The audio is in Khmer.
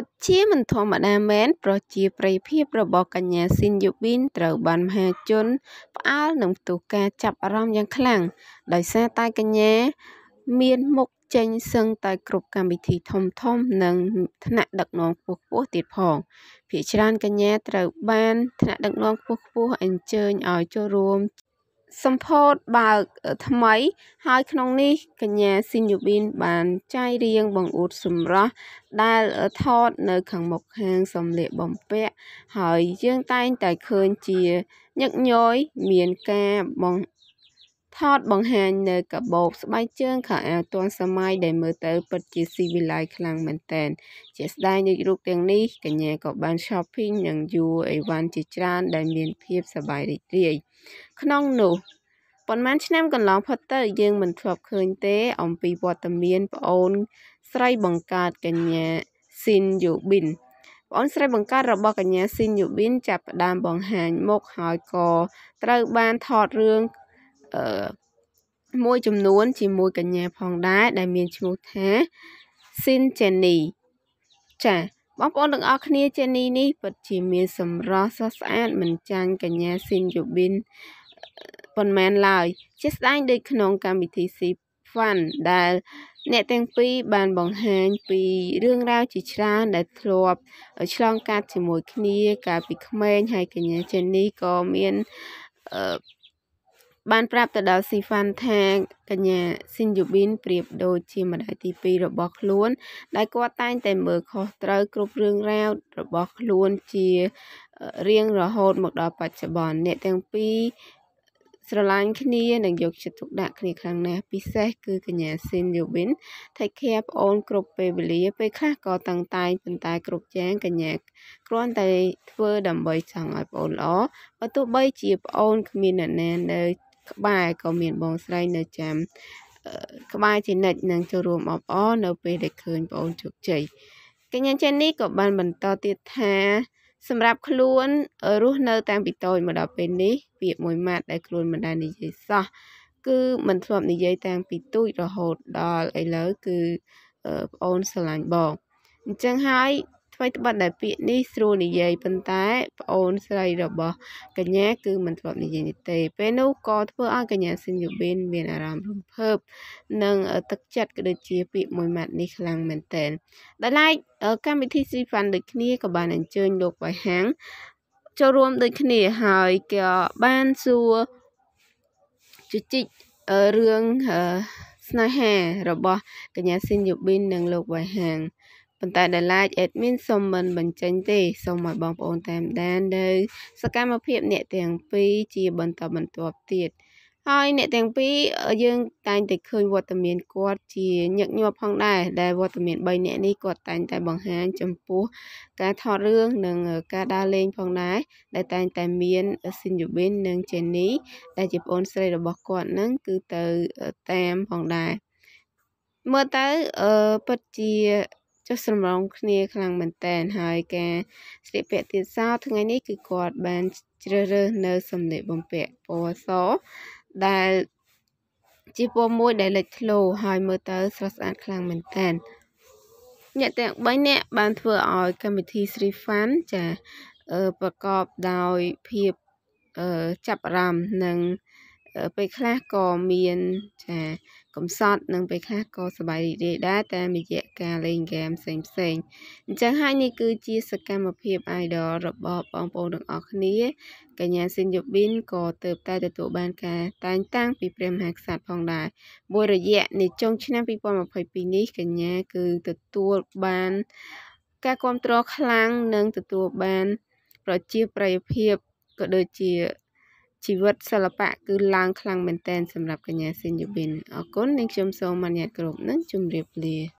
ពិតជាមិនធម្មតាមែនប្រជាប្រិយភាពរបស់កញ្ញាស៊ីនយូប៊ីនត្រូវបានមហាជនផ្អើលនឹងផ្ទុះការចាប់អារម្មណ៍យ៉ាងខ្លាំងដោយសារតែកញ្ញាមានមុខចេញសឹងតែគ្រប់កម្មវិធីធំធំនិងថ្នាក់ដឹកនាំខ្ពស់ខ្ពស់ទៀតផងភាគច្រើនកញ្ញាត្រូវបានថ្នាក់ដឹកនាំខ្ពស់ខ្ពស់អញ្ជើញឲ្យចូលរួមសម្ពោធបើកថ្មី ហើយក្នុងនេះកញ្ញាស៊ីនយូប៊ីន បានចាយរៀងបង្អួតសម្រស់ដែលថតនៅខាងមុខហាងសម្លៀកបំពាក់ហើយយើងតែងតែឃើញជាញឹកញយមានការបង្ថតបង្ហាញនៅកាបូបស្បែកជើងខោអាវទាន់សម័យដែលមើលទៅពិតជាស៊ីវិល័យខ្លាំងមែនទែនជាស្ដែងដូចរូបទាំងនេះកញ្ញាក៏បាន shopping និងយួរអីវ៉ាន់ជាច្រើនដែលមានភាពសប្បាយរីករាយ ក្នុងនោះប៉ុន្មាន ឆ្នាំកន្លងផុតទៅ យើងមិនធ្លាប់ឃើញទេអំពីវត្តមានប្អូនស្រីបង្កើតកញ្ញាស៊ីនយូប៊ីនប្អូនស្រីបង្កើតរបស់កញ្ញាស៊ីនយូប៊ីន ចាប់ផ្ដើមបង្ហាញមុខហើយក៏ត្រូវបានថតរឿងអឺមួយចំនួន ជាមួយកញ្ញាផងដែរដែលមានឈ្មោះថាស៊ីនជេនីចាបងប្អូនទាំងអស់គ្នាជេនីនេះពិតជាមានសម្រស់ស្រស់ស្អាតមិនចាញ់កញ្ញាស៊ីនយូប៊ីនប៉ុន្មានឡើយជាស្ដែងដូចក្នុងកម្មវិធី C Fun ដែល អ្នកទាំងពីរបានបង្ហាញពីរឿងរ៉ាវជាច្រើនដែលធ្លាប់ឆ្លងកាត់ ជាមួយគ្នាកាលពីក្មេងហើយកញ្ញាជេនីក៏មានអឺបានប្រាប់ទៅដល់ស៊ីហ្វាន់ថាកញ្ញាស៊ីនយូប៊ីនប្រៀបដូចជាម្ដាយទី2របស់ខ្លួន ដែលគាត់តែងតែមើលខុសត្រូវគ្រប់រឿងរ៉ាវរបស់ខ្លួនជារៀងរហូតមកដល់បច្ចុប្បន្នអ្នកទាំងពីរស្រឡាញ់គ្នានិងយកចិត្តទុកដាក់គ្នាខ្លាំងណាស់ពិសេសគឺកញ្ញាស៊ីនយូប៊ីន take care ប្អូន គ្រប់ពេលវេលា ពេលខ្លះក៏តាំងតែងប៉ុន្តែគ្រប់យ៉ាងកញ្ញាគ្រាន់តែធ្វើដើម្បីចង់ឲ្យប្អូនល្អបើទោះបីជាប្អូនគ្មានអ្នកណានៅក្បែរក៏មានបងស្រីនៅចាំក្បែរជានិច្ចនិងចូលរួមអបអរនៅពេលដែលឃើញបងអូនជោគជ័យកញ្ញាចាន់នេះក៏បានបន្តទៀតថា សម្រាប់ខ្លួនរស់នៅ តាំងពីតូចមកដល់ពេលនេះពាក្យមួយម៉ាត់ដែលខ្លួនមិនដែលនិយាយសោះគឺមិនធ្លាប់និយាយតាំងពីទូចរហូតដល់ឥឡូវគឺប្អូនស្រឡាញ់បងអញ្ចឹងហើយថ្មីត្បិតដែលពាក្យនេះស្រួលនិយាយប៉ុន្តែប្អូនស្រីរបស់កញ្ញាគឺមិនធ្លាប់និយាយនេះទេ ពេលនោះក៏ធ្វើឲ្យកញ្ញាស៊ីនយូប៊ីនមានអារម្មណ៍រំភើបនិងទឹកចិត្តក៏ដូចជាពាក្យមួយម៉ាត់នេះខ្លាំងមែនទែនដោយឡែកកម្មវិធីស៊ីហ្វាន់ដូចគ្នាក៏បានអញ្ជើញលោកបៃហាងចូលរួមដូចគ្នាហើយក៏បានសួរជជិះរឿងស្នេហារបស់កញ្ញាស៊ីនយូប៊ីននិងលោកវ៉ៃហាងប៉ុន្តែដែល Live Admin សូមមិនបញ្ចេញទេសូមឲ្យបងប្អូនតាមដាននៅសកម្មភាព អ្នកទាំងពីរជាបន្តបន្ទាប់ទៀតហើយ អ្នកទាំងពីរយើង តែងតែឃើញវត្តមានគាត់ជាញឹកញាប់ផងដែរដែលវត្តមាន3អ្នកនេះគាត់តែងតែបង្ហាញចំពោះការថតរឿងនិង ការដើរលេងផងដែរដែលតែងតែមានស៊ីនយូប៊ីននិងជេនីដែលជាប្អូនស្រីរបស់គាត់នឹង គឺទៅតាមផងដែរមើលទៅអឺពិតជាចុះសម្រងគ្នាខ្លាំងមែនតែនហើយការស្លៀកពាក់ទៀតសោថ្ងៃនេះគឺគាត់បានជ្រើសរើសនៅសម្លៀកបំពាក់ពណ៌សដែលជាពណ៌មួយដែលលេចធ្លោហើយមើលទៅស្រស់ស្អាតខ្លាំងមែនតែនអ្នកទាំង3នាក់បានធ្វើឲ្យកម្មវិធី Sri Fan ចាប្រកបដោយភាពចាប់អារម្មណ៍និងពេលខ្លះក៏មានចាកំសត់និងពេលខ្លះក៏សบายរីករាយដែរតាមរយៈការលេងហ្គេមផ្សេងផ្សេងអញ្ចឹងហើយនេះគឺជាសកម្មភាព idol របស់បងប្អូនទាំងអស់គ្នាកញ្ញាស៊ីនយូប៊ីនក៏ទៅតែទទួលបានការតែងតាំងពីព្រះមហាក្សត្រផងដែរមួយរយៈនៃចុង ឆ្នាំ2022នេះកញ្ញាគឺទទួលបាន ការគ្រប់គ្រងខ្លាំងនិងទទួលបាន ប្រជាប្រិយភាពក៏ដូចជាជីវិតសិល្បៈគឺឡើងខ្លាំងមែនទែនសម្រាប់កញ្ញាសេនយូប៊ីនអរគុណនិងខ្ញុំសូមអនុញ្ញាតគ្រប់នឹងជម្រាបលា